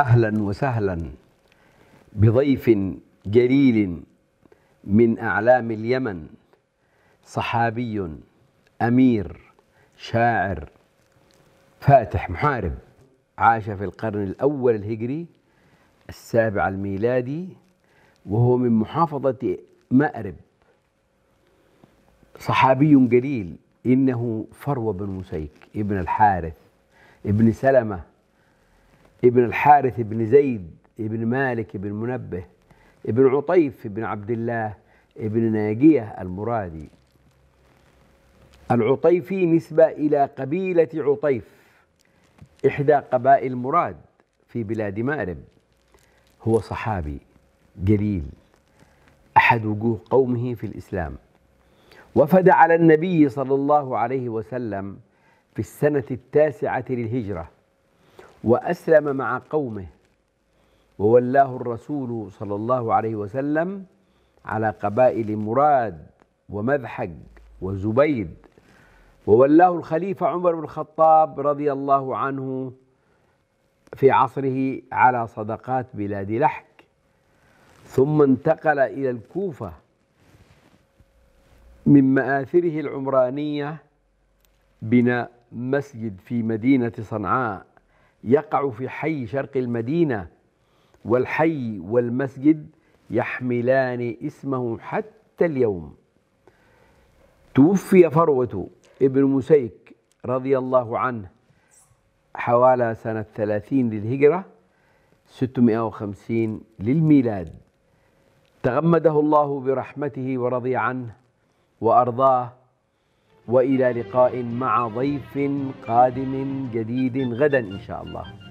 اهلا وسهلا بضيف جليل من اعلام اليمن صحابي امير شاعر فاتح محارب عاش في القرن الاول الهجري السابع الميلادي وهو من محافظه مأرب صحابي جليل انه فروه بن مسيك ابن الحارث ابن سلمه ابن الحارث بن زيد ابن مالك بن منبه ابن عطيف بن عبد الله ابن ناجية المرادي العطيفي نسبة إلى قبيلة عطيف إحدى قبائل مراد في بلاد مأرب هو صحابي جليل أحد وجوه قومه في الإسلام وفد على النبي صلى الله عليه وسلم في السنة التاسعة للهجرة وأسلم مع قومه وولاه الرسول صلى الله عليه وسلم على قبائل مراد ومذحج وزبيد وولاه الخليفة عمر بن الخطاب رضي الله عنه في عصره على صدقات بلاد لحك ثم انتقل إلى الكوفة من مآثره العمرانية بناء مسجد في مدينة صنعاء يقع في حي شرق المدينة والحي والمسجد يحملان اسمه حتى اليوم توفي فروة ابن مسيك رضي الله عنه حوالي سنة 30 للهجرة 650 للميلاد تغمده الله برحمته ورضي عنه وأرضاه والى لقاء مع ضيف قادم جديد غدا ان شاء الله